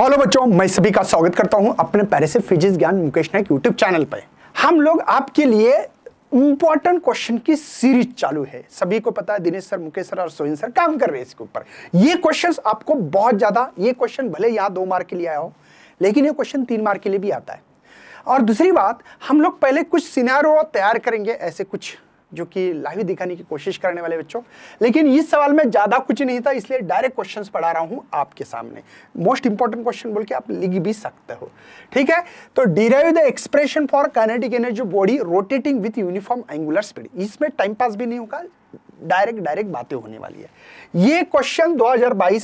Hello बच्चों मैं सभी का स्वागत करता हूं अपने पहले से फिजिक्स ज्ञान मुकेश नायक यूट्यूब चैनल पर हम लोग आपके लिए इंपॉर्टेंट क्वेश्चन की सीरीज चालू है सभी को पता है दिनेश सर मुकेश सर और सोहिन सर काम कर रहे हैं इसके ऊपर ये क्वेश्चंस आपको बहुत ज़्यादा ये क्वेश्चन भले यहाँ दो मार्क के लिए आया हो लेकिन ये क्वेश्चन तीन मार्क के लिए भी आता है और दूसरी बात हम लोग पहले कुछ सिनारो तैयार करेंगे ऐसे कुछ जो कि लाइव दिखाने की कोशिश करने वाले बच्चों लेकिन इस सवाल में ज़्यादा कुछ नहीं था इसलिए डायरेक्ट क्वेश्चन पढ़ा रहा हूं आपके सामने मोस्ट इंपॉर्टेंट क्वेश्चन बोल के आप लिख भी सकते हो ठीक है तो derive the expression for kinetic energy body rotating with uniform angular speed इसमें टाइम पास भी नहीं होगा डायरेक्ट डायरेक्ट बातें होने वाली है ये क्वेश्चन दो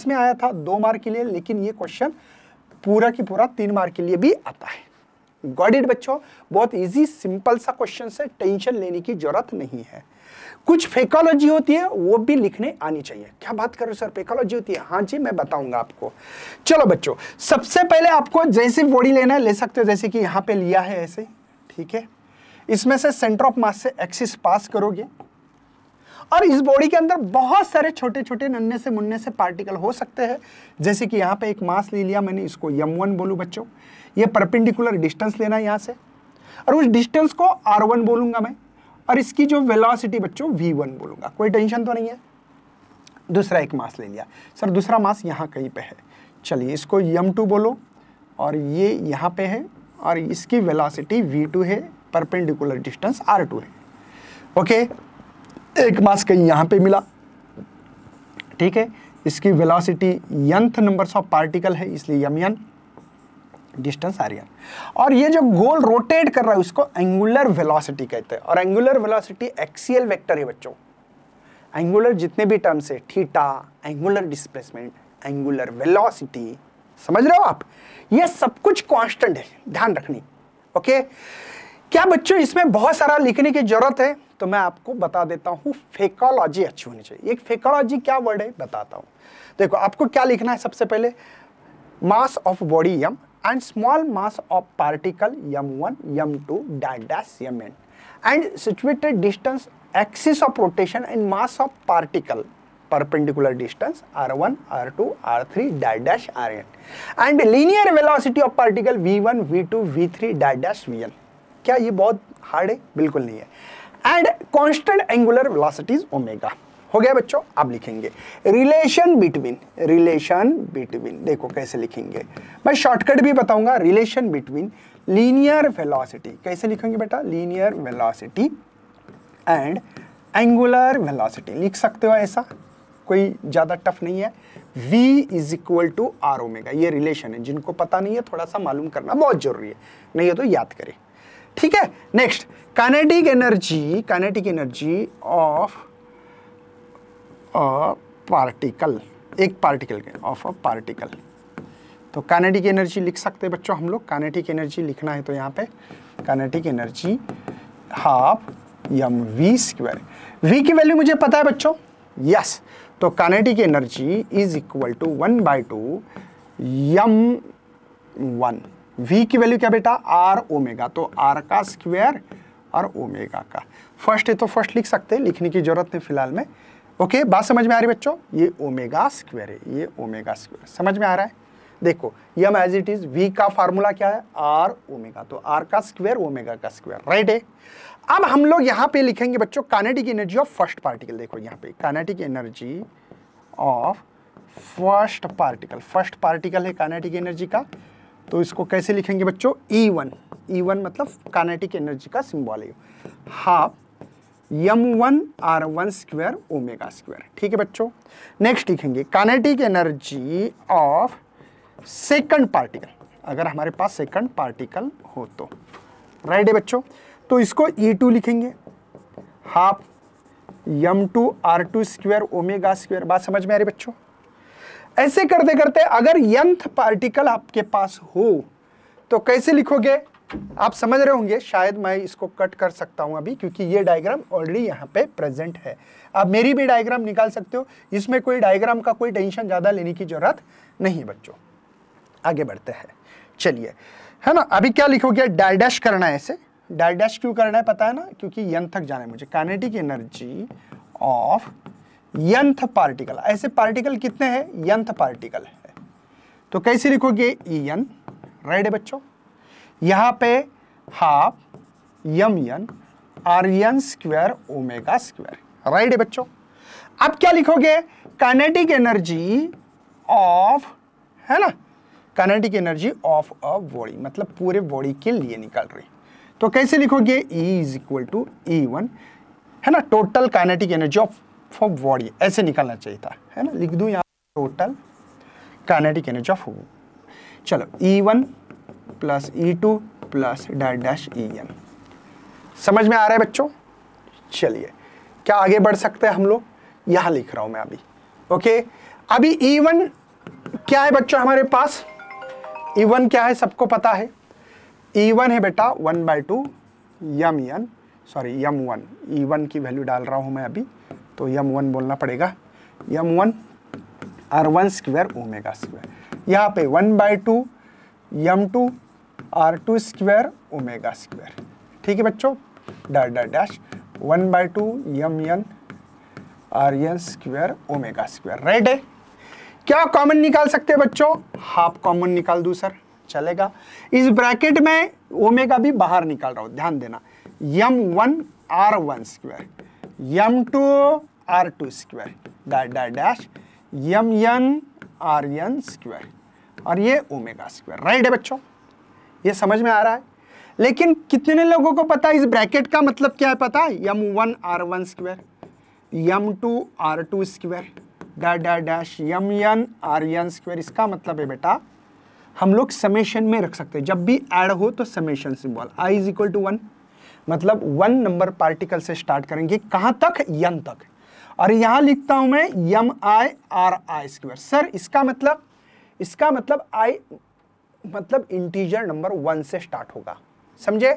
में आया था दो मार्क के लिए लेकिन ये क्वेश्चन पूरा की पूरा तीन मार्क के लिए भी आता है गॉड इट बच्चों बहुत इजी सिंपल सा क्वेश्चन है टेंशन लेने की जरूरत नहीं है कुछ फेकोलॉजी होती है वो भी लिखने आनी चाहिए क्या बात करो सर फेकोलॉजी होती है हाँ जी मैं बताऊंगा आपको चलो बच्चों सबसे पहले आपको जैसे बॉडी लेना है ले सकते हो जैसे कि यहाँ पे लिया है ऐसे ठीक है इसमें से सेंटर ऑफ मास से एक्सिस पास करोगे और इस बॉडी के अंदर बहुत सारे छोटे छोटे नन्हे से मुन्ने से पार्टिकल हो सकते हैं जैसे कि यहाँ पे एक मास ले लिया मैंने इसको यम वन बोलूँ बच्चों ये परपेंडिकुलर डिस्टेंस लेना है यहाँ से और उस डिस्टेंस को आर वन बोलूँगा मैं और इसकी जो वेलासिटी बच्चों वी वन बोलूँगा कोई टेंशन तो नहीं है दूसरा एक मास ले लिया सर दूसरा मास यहाँ कहीं पर है चलिए इसको यम टू बोलो और ये यहाँ पर है और इसकी वी टू है परपेंडिकुलर डिस्टेंस टू है ओके okay? एक मास कहीं यहाँ पे मिला ठीक है इसकी velocity nth number of particle है इसलिए यम यन डिस्टेंस आर और ये जो गोल रोटेट कर रहा है उसको एंगुलर वेलोसिटी कहते हैं और एंगुलर वेलोसिटी एक्सियल वेक्टर है बच्चों एंगुलर जितने भी टर्म्स है theta angular displacement angular velocity समझ रहे हो आप ये सब कुछ कॉन्स्टेंट है ध्यान रखनी ओके क्या बच्चों इसमें बहुत सारा लिखने की जरूरत है तो मैं आपको बता देता हूँ फेकोलॉजी अच्छी होनी चाहिए एक फेकोलॉजी क्या वर्ड है बताता हूँ देखो आपको क्या लिखना है सबसे पहले mass of body M and small mass of particle M one M two dash M N and situated distance axis of rotation and mass of particle perpendicular distance R R one two perpendicular distance r1 r2 r3 dash dash rn and linear velocity of particle v1 v2 v3 dash V N क्या ये बहुत hard है बिल्कुल नहीं है and constant angular velocities omega हो गया बच्चों आप लिखेंगे रिलेशन बिटवीन रिलेशन बिटवीन देखो कैसे लिखेंगे मैं शॉर्टकट भी बताऊंगा रिलेशन बिटवीन लीनियर वेलोसिटी कैसे लिखेंगे बेटा linear velocity and angular velocity लिख सकते हो ऐसा कोई ज़्यादा टफ नहीं है v is equal to R omega ये रिलेशन है जिनको पता नहीं है थोड़ा सा मालूम करना बहुत जरूरी है नहीं है तो याद करें ठीक है next kinetic energy kinetic energy of a particle एक पार्टिकल के ऑफ अ पार्टिकल तो काइनेटिक एनर्जी लिख सकते हैं बच्चों हम लोग काइनेटिक एनर्जी लिखना है तो यहाँ पे kinetic energy half M V square V की वैल्यू मुझे पता है बच्चों यस तो kinetic energy is equal to one by two M one V की वैल्यू क्या बेटा आर ओमेगा तो आर का स्क्वायर और ओमेगा का फर्स्ट है तो फर्स्ट लिख सकते हैं लिखने की जरूरत नहीं फिलहाल में ओके बात समझ में आ रही बच्चों ये ओमेगा स्क्वेयर है ये ओमेगा स्क्वेयर समझ में आ रहा है देखो M as it is V का फार्मूला क्या है आर ओमेगा तो आर का स्क्वायर ओमेगा का स्क्वायर राइट है अब हम लोग यहाँ पे लिखेंगे बच्चों kinetic energy of first particle देखो यहाँ पे kinetic energy of first particle first particle है कानेटिक एनर्जी का तो इसको कैसे लिखेंगे बच्चों E e one E e one मतलब कानेटिक एनर्जी का सिंबल है half M one R one square omega square ठीक है बच्चों नेक्स्ट लिखेंगे kinetic energy of second particle अगर हमारे पास सेकंड पार्टिकल हो तो राइट है बच्चों तो इसको ई e टू लिखेंगे half M two R two square omega square बात समझ में आ रही बच्चों ऐसे करते करते अगर यंथ पार्टिकल आपके पास हो तो कैसे लिखोगे आप समझ रहे होंगे शायद मैं इसको कट कर सकता हूं अभी क्योंकि ये डायग्राम ऑलरेडी यहां पे प्रेजेंट है आप मेरी भी डायग्राम निकाल सकते हो इसमें कोई डायग्राम का कोई टेंशन ज़्यादा लेने की ज़रूरत नहीं बच्चों आगे बढ़ते हैं चलिए है ना अभी क्या लिखोगे गया डायडैश करना है ऐसे डायडैश क्यों करना है पता है ना क्योंकि यंथक तक जाना है मुझे kinetic energy of nth particle ऐसे पार्टिकल कितने हैं यंथ पार्टिकल है तो कैसे लिखोगे ई यन राइट है बच्चों यहाँ पे हाफ यम यन और N square omega square right है बच्चों अब क्या लिखोगे काइनेटिक एनर्जी ऑफ है ना kinetic energy of a body मतलब पूरे बॉडी के लिए निकल रही तो कैसे लिखोगे E is equal to E one है ना total kinetic energy of for body ऐसे निकालना चाहिए था है ना लिख दू यहाँ टोटल काइनेटिक एनर्जी ऑफ चलो E e one plus E two plus dot dash E N समझ में आ रहा है बच्चों चलिए क्या आगे बढ़ सकते हैं हम लोग यहां लिख रहा हूं मैं अभी ओके अभी ई e वन क्या है बच्चों हमारे पास ई e वन क्या है सबको पता है ई e वन है बेटा one by two M N sorry M one E one की वैल्यू डाल रहा हूं मैं अभी तो यम वन बोलना पड़ेगा M one R one square omega square यहाँ पे one by two M two R two square omega square ठीक है बच्चों dot dot dash one by two M N R N square omega square right है क्या common निकाल सकते हैं बच्चों हाफ कॉमन निकाल दूँ सर चलेगा इस ब्रैकेट में ओमेगा भी बाहर निकाल रहा हूं ध्यान देना M one R one square M two R two square dot dot dash M N R N square और ये ओमेगा स्क्वायर राइट है बच्चों ये समझ में आ रहा है लेकिन कितने लोगों को पता है इस ब्रैकेट का मतलब क्या है पता है M one R one square M two R two square dot dot dash M N R N square इसका मतलब है बेटा हम लोग समेशन में रख सकते हैं जब भी ऐड हो तो summation symbol I is equal to one मतलब वन नंबर पार्टिकल से स्टार्ट करेंगे कहाँ तक यन तक और यहाँ लिखता हूँ मैं M I R I square sir इसका मतलब इसका मतलब आई मतलब इंटीजर नंबर वन से स्टार्ट होगा समझे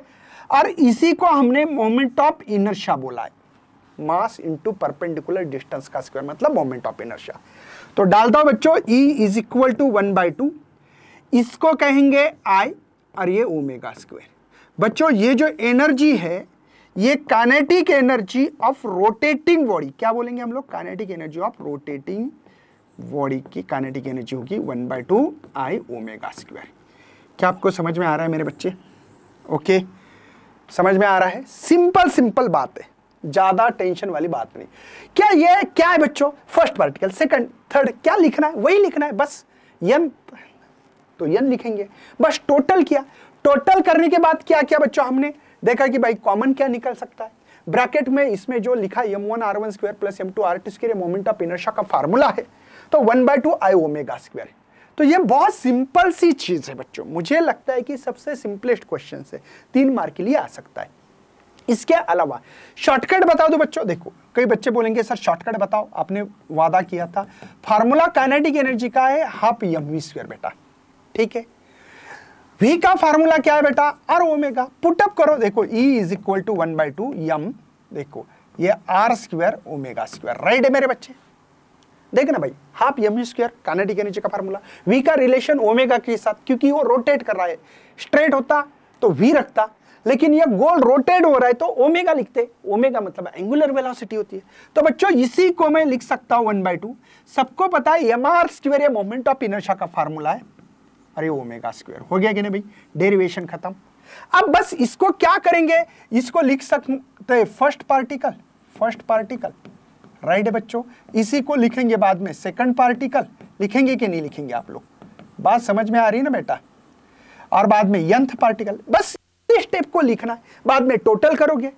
और इसी को हमने मोमेंट ऑफ इनर्शिया बोला है मास इंटू परपेंडिकुलर डिस्टेंस का स्क्वायर मतलब मोमेंट ऑफ इनर्शिया तो डालता हूं बच्चों E is equal to one by two इसको कहेंगे आई और ये ओमेगा स्क्वायर बच्चों ये जो एनर्जी है ये kinetic energy of rotating body क्या बोलेंगे हम लोग kinetic energy of rotating body की कानेटिक एनर्जी होगी one by two I omega square क्या आपको समझ में आ रहा है मेरे बच्चे ओके समझ में आ रहा है सिंपल सिंपल बात है ज़्यादा टेंशन वाली बात नहीं क्या ये क्या है बच्चों फर्स्ट पार्टिकल सेकंड थर्ड क्या लिखना है वही लिखना है बस यन तो यन लिखेंगे बस टोटल किया टोटल करने के बाद क्या क्या बच्चों हमने देखा कि भाई कॉमन क्या निकल सकता है ब्रैकेट में इसमें जो लिखा M one R one square plus M two R two square moment of inertia का फार्मूला है तो one by two I omega square तो ये बहुत सिंपल सी चीज़ है बच्चों मुझे लगता है कि सबसे सिंपलेस्ट क्वेश्चन से तीन मार्क के लिए आ सकता है इसके अलावा शॉर्टकट बता दो बच्चों देखो कई बच्चे बोलेंगे सर शॉर्टकट बताओ आपने वादा किया था फार्मूला काइनेटिक एनर्जी का है हाफ एम वी स्क्वायर बेटा ठीक है वी का फार्मूला क्या है बेटा आर ओमेगा पुटअप करो देखो E is equal to one by two M देखो ये R square omega square right है मेरे बच्चे ना भाई हाफ एम स्क्र कानेटी के नीचे का फार्मूला वी का रिलेशन ओमेगा के साथ क्योंकि वो रोटेट कर रहा है स्ट्रेट होता तो वी रखता लेकिन ये गोल रोटेट हो रहा है तो ओमेगा लिखते ओमेगा मतलब एंगुलर वेलोसिटी होती है तो बच्चों इसी को मैं लिख सकता हूं वन बाई टू सबको पता है एम आर स्क्वेयर या मोमेंट ऑफ इनर्शा का फार्मूला है अरे ओमेगा स्क्वेयर हो गया कि नहीं भाई डेरिवेशन खत्म अब बस इसको क्या करेंगे इसको लिख सकते first particle first particle right है बच्चों इसी को लिखेंगे बाद में सेकंड पार्टिकल लिखेंगे कि नहीं लिखेंगे आप लोग बात समझ में आ रही है ना बेटा और बाद में यंथ पार्टिकल बस इस स्टेप को लिखना है बाद में टोटल करोगे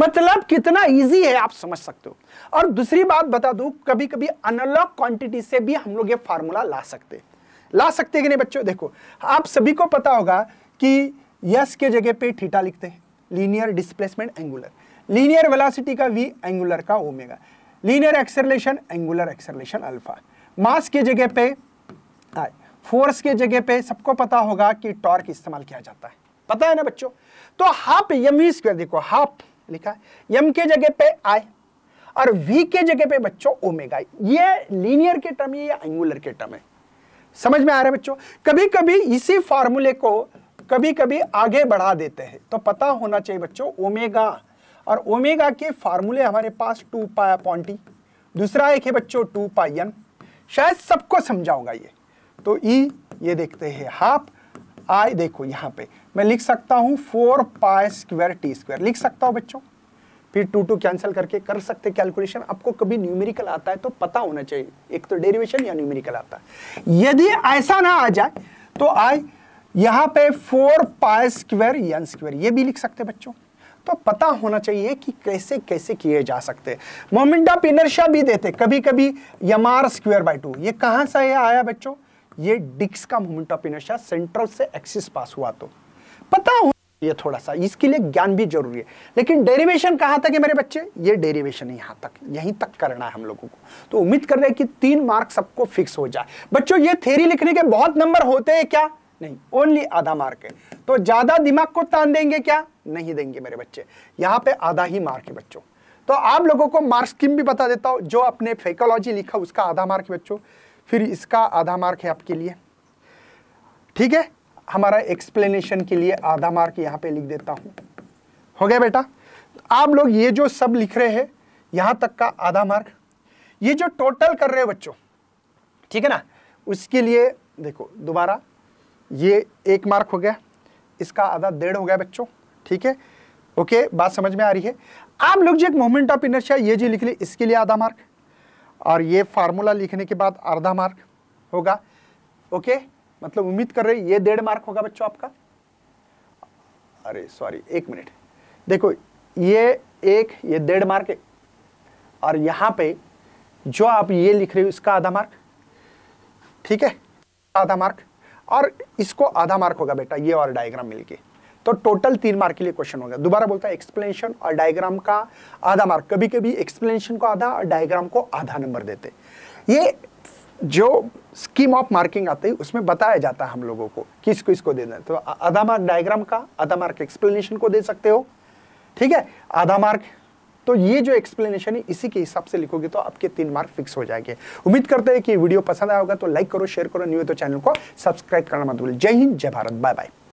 मतलब कितना इजी है आप समझ सकते हो और दूसरी बात बता दू कभी कभी अनलॉग क्वांटिटी से भी हम लोग ये फार्मूला ला सकते ला सकते कि नहीं बच्चों देखो आप सभी को पता होगा कि यस के जगह पे थीटा लिखते हैं linear displacement angular linear velocity का वी एंगुलर का omega linear acceleration angular acceleration alpha mass के जगह पे फोर्स के जगह पे सबको पता होगा कि टॉर्क इस्तेमाल किया जाता है पता है ना बच्चों तो हाफ यम ही स्क्वायर देखो हाफ लिखा है यम के जगह पे आई और वी के जगह पे बच्चों ओमेगा ये लीनियर के टर्म है या एंगुलर के टर्म है समझ में आ रहा है बच्चों कभी कभी इसी फॉर्मूले को कभी कभी आगे बढ़ा देते हैं तो पता होना चाहिए बच्चों ओमेगा और ओमेगा के फार्मूले हमारे पास टू पाया पॉन्टी दूसरा एक है बच्चों टू पाइन शायद सबको समझाऊंगा ये तो ई e, ये देखते हैं हाफ आई देखो यहाँ पे मैं लिख सकता हूँ four pi square T square लिख सकता हूँ बच्चों फिर टू टू कैंसिल करके कर सकते कैलकुलेशन आपको कभी न्यूमेरिकल आता है तो पता होना चाहिए एक तो डेरिवेशन या न्यूमेरिकल आता है यदि ऐसा ना आ जाए तो आई यहाँ पे four pi square N square ये भी लिख सकते बच्चों तो पता होना चाहिए कि कैसे कैसे किए जा सकते मोमेंट ऑफ इनर्शिया भी देते कभी कभी यमार स्क्वेयर बाई टू ये कहाँ ये आया बच्चों ये डिक्स का मोमेंट ऑफ इनर्शिया सेंट्रल से एक्सिस पास हुआ तो पता हो ये थोड़ा सा इसके लिए ज्ञान भी जरूरी है लेकिन डेरिवेशन कहाँ तक है मेरे बच्चे ये डेरिवेशन यहाँ तक यहीं तक करना है हम लोगों को तो उम्मीद कर रहे हैं कि तीन मार्क सबको फिक्स हो जाए बच्चों ये थेरी लिखने के बहुत नंबर होते हैं क्या नहीं ओनली आधा मार्क है तो ज़्यादा दिमाग को तान देंगे क्या नहीं देंगे मेरे बच्चे यहाँ पे आधा ही मार्क है बच्चों तो आप लोगों को मार्क स्कीम भी बता देता हूँ जो आपने फेकोलॉजी लिखा उसका आधा मार्क है बच्चों फिर इसका आधा मार्क है आपके लिए ठीक है हमारा एक्सप्लेनेशन के लिए आधा मार्क यहाँ पे लिख देता हूँ हो गया बेटा आप लोग ये जो सब लिख रहे हैं यहाँ तक का आधा मार्क ये जो टोटल कर रहे हैं बच्चों ठीक है ना उसके लिए देखो दोबारा ये एक मार्क हो गया इसका आधा डेढ़ हो गया बच्चों ठीक है ओके बात समझ में आ रही है आप लोग जो एक मोमेंट ऑफ इनर्शिया ये जी लिख ली इसके लिए आधा मार्क और ये फार्मूला लिखने के बाद आधा मार्क होगा ओके मतलब उम्मीद कर रहे ये डेढ़ मार्क होगा बच्चों आपका अरे सॉरी एक मिनट देखो ये एक ये डेढ़ मार्क है और यहाँ पे जो आप ये लिख रहे हो इसका आधा मार्क ठीक है आधा मार्क और इसको आधा मार्क होगा बेटा ये और डायग्राम मिलके तो टोटल तीन मार्क के लिए क्वेश्चन होगा दोबारा बोलता है एक्सप्लेनेशन और डायग्राम का आधा मार्क कभी कभी एक्सप्लेनेशन को आधा और डायग्राम को आधा नंबर देते ये जो स्कीम ऑफ मार्किंग आती है उसमें बताया जाता है हम लोगों को किसको इसको दे देना तो आधा मार्क डायग्राम का आधा मार्क एक्सप्लेनेशन को दे सकते हो ठीक है आधा मार्क तो ये जो एक्सप्लेनेशन है इसी के हिसाब से लिखोगे तो आपके तीन मार्क फिक्स हो जाएंगे उम्मीद करते हैं कि वीडियो पसंद आएगा तो लाइक करो शेयर करो न्यू तो चैनल को सब्सक्राइब करना मत भूल जय हिंद जय भारत बाय बाय